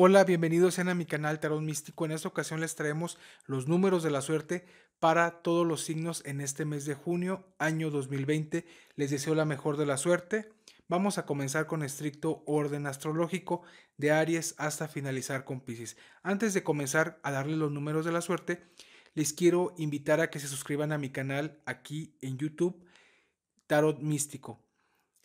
Hola, bienvenidos sean a mi canal Tarot Místico. En esta ocasión les traemos los números de la suerte para todos los signos en este mes de junio, año 2020. Les deseo la mejor de la suerte. Vamos a comenzar con estricto orden astrológico de Aries hasta finalizar con Pisces. Antes de comenzar a darle los números de la suerte, les quiero invitar a que se suscriban a mi canal aquí en YouTube Tarot Místico.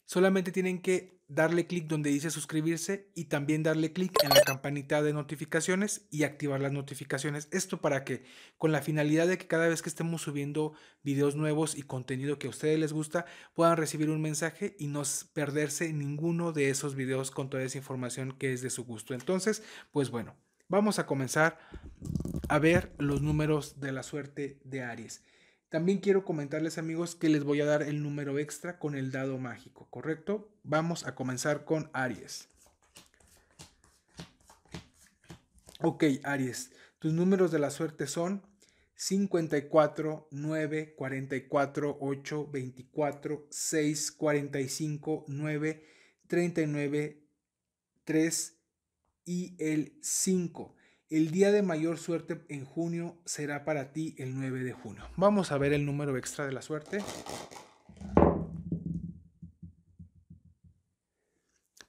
Solamente tienen que darle clic donde dice suscribirse y también darle clic en la campanita de notificaciones y activar las notificaciones. Esto para que, con la finalidad de que cada vez que estemos subiendo videos nuevos y contenido que a ustedes les gusta, puedan recibir un mensaje y no perderse ninguno de esos videos con toda esa información que es de su gusto. Entonces, pues bueno, vamos a comenzar a ver los números de la suerte de Aries. También quiero comentarles amigos que les voy a dar el número extra con el dado mágico, ¿correcto? Vamos a comenzar con Aries. Ok, Aries, tus números de la suerte son 54, 9, 44, 8, 24, 6, 45, 9, 39, 3 y el 5. El día de mayor suerte en junio será para ti el 9 de junio. Vamos a ver el número extra de la suerte.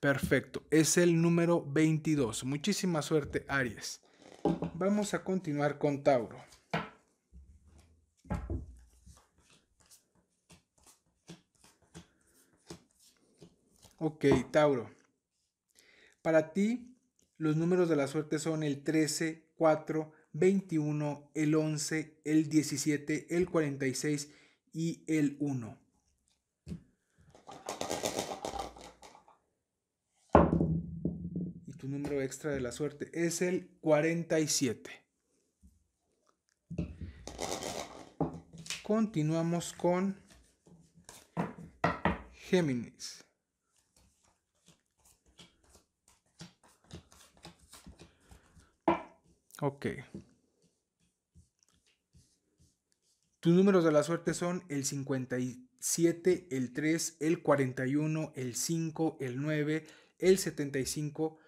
Perfecto, es el número 22. Muchísima suerte, Aries. Vamos a continuar con Tauro. Ok, Tauro. Para ti los números de la suerte son el 13, 4, 21, el 11, el 17, el 46 y el 1. Y tu número extra de la suerte es el 47. Continuamos con Géminis. Ok. Tus números de la suerte son el 57, el 3, el 41, el 5, el 9, el 75,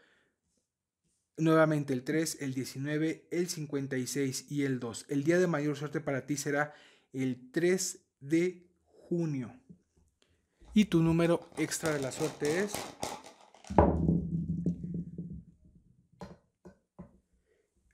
nuevamente el 3, el 19, el 56 y el 2. El día de mayor suerte para ti será el 3 de junio. Y tu número extra de la suerte es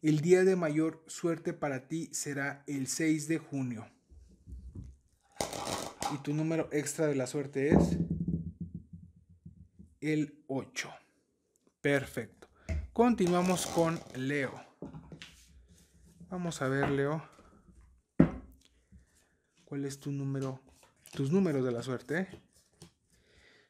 El día de mayor suerte para ti será el 6 de junio. Y tu número extra de la suerte es el 8. Perfecto. Continuamos con Leo. Vamos a ver, Leo. ¿Cuál es tu número? Tus números de la suerte.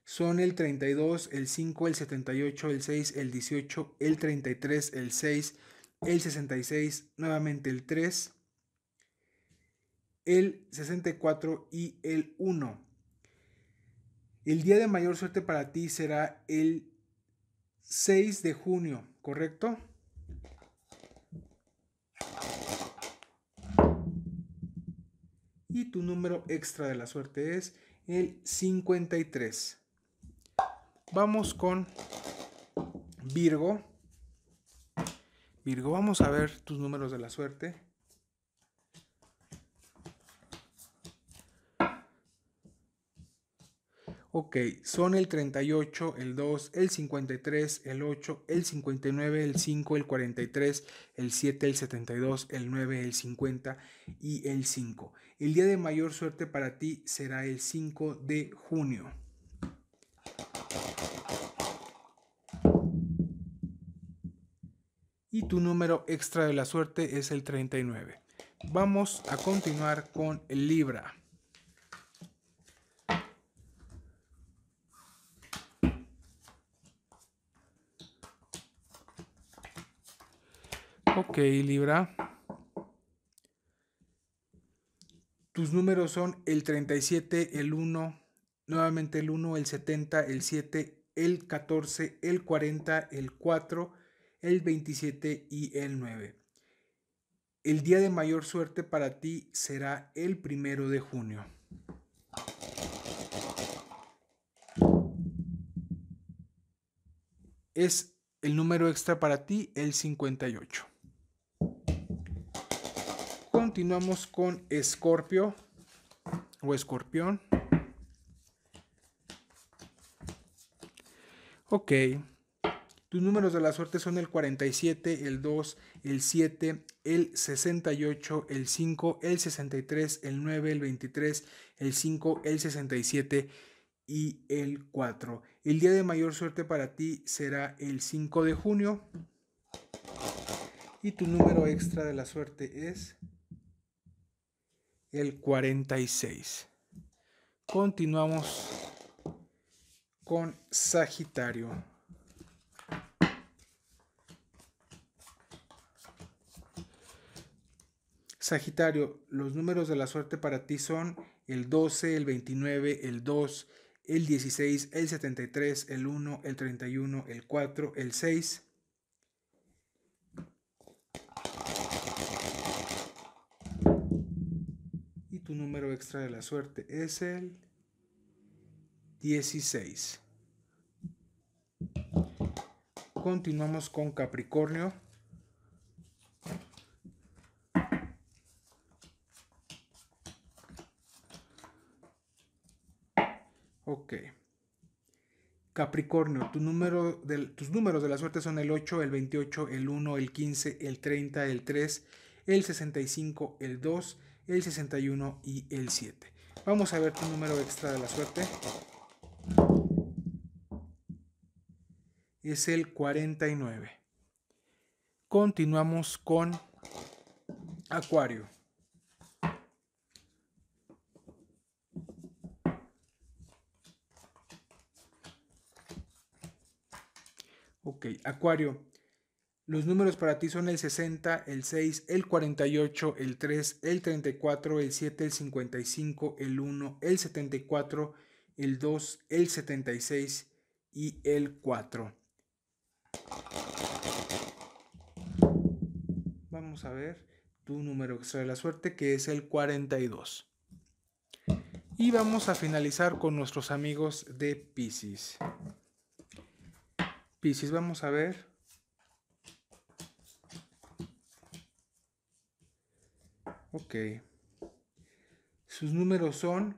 Son el 32, el 5, el 78, el 6, el 18, el 33, el 6, el 66, nuevamente el 3, el 64 y el 1. El día de mayor suerte para ti será el 6 de junio, ¿correcto? Y tu número extra de la suerte es el 53. Vamos con Virgo. Virgo, vamos a ver tus números de la suerte. Ok, son el 38, el 2, el 53, el 8, el 59, el 5, el 43, el 7, el 72, el 9, el 50 y el 5. El día de mayor suerte para ti será el 5 de junio. y tu número extra de la suerte es el 39. Vamos a continuar con Libra. Ok, Libra. Tus números son el 37, el 1, nuevamente el 1, el 70, el 7, el 14, el 40, el 4 el 27 y el 9. El día de mayor suerte para ti será el primero de junio. Es el número extra para ti, el 58. Continuamos con Escorpio o Escorpión. Ok, tus números de la suerte son el 47, el 2, el 7, el 68, el 5, el 63, el 9, el 23, el 5, el 67 y el 4. El día de mayor suerte para ti será el 5 de junio. Y tu número extra de la suerte es el 46. Continuamos con Sagitario. Sagitario, los números de la suerte para ti son el 12, el 29, el 2, el 16, el 73, el 1, el 31, el 4, el 6. Y tu número extra de la suerte es el 16. Continuamos con Capricornio. Ok. Capricornio, tu número tus números de la suerte son el 8, el 28, el 1, el 15, el 30, el 3, el 65, el 2, el 61 y el 7. Vamos a ver tu número extra de la suerte. Es el 49. Continuamos con Acuario. Ok, Acuario. Los números para ti son el 60, el 6, el 48, el 3, el 34, el 7, el 55, el 1, el 74, el 2, el 76 y el 4. Vamos a ver tu número extra de la suerte que es el 42. Y vamos a finalizar con nuestros amigos de Pisces. Pisces, vamos a ver. Ok. Sus números son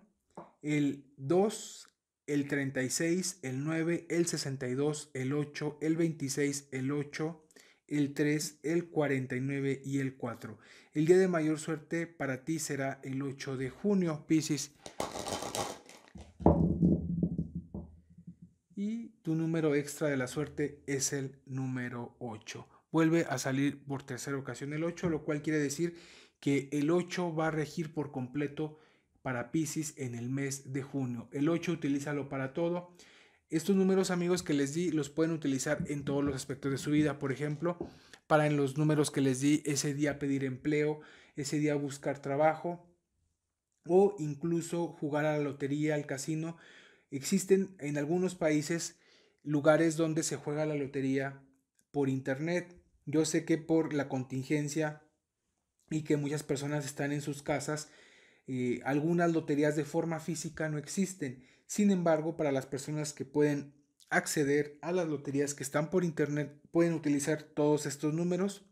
el 2, el 36, el 9, el 62, el 8, el 26, el 8, el 3, el 49 y el 4. El día de mayor suerte para ti será el 8 de junio, Pisces. Tu número extra de la suerte es el número 8. Vuelve a salir por tercera ocasión el 8, lo cual quiere decir que el 8 va a regir por completo para Pisces en el mes de junio. El 8 utilízalo para todo. Estos números amigos que les di los pueden utilizar en todos los aspectos de su vida. Por ejemplo, para en los números que les di ese día pedir empleo, ese día buscar trabajo o incluso jugar a la lotería, al casino. Existen en algunos países lugares donde se juega la lotería por internet. Yo sé que por la contingencia y que muchas personas están en sus casas, eh, algunas loterías de forma física no existen. Sin embargo, para las personas que pueden acceder a las loterías que están por internet, pueden utilizar todos estos números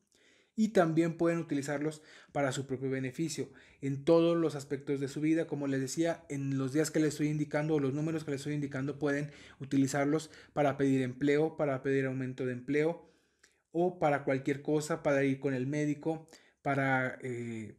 y también pueden utilizarlos para su propio beneficio en todos los aspectos de su vida. Como les decía, en los días que les estoy indicando o los números que les estoy indicando pueden utilizarlos para pedir empleo, para pedir aumento de empleo o para cualquier cosa, para ir con el médico, para, eh,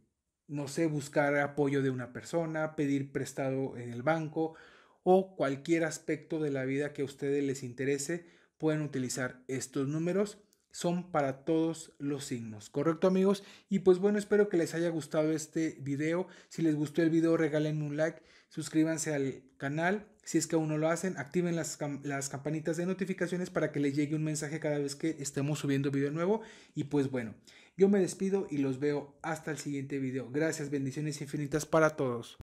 no sé, buscar apoyo de una persona, pedir prestado en el banco o cualquier aspecto de la vida que a ustedes les interese, pueden utilizar estos números son para todos los signos, ¿correcto amigos? Y pues bueno, espero que les haya gustado este video. Si les gustó el video, regalen un like, suscríbanse al canal, si es que aún no lo hacen, activen las, las campanitas de notificaciones para que les llegue un mensaje cada vez que estemos subiendo video nuevo. Y pues bueno, yo me despido y los veo hasta el siguiente video. Gracias, bendiciones infinitas para todos.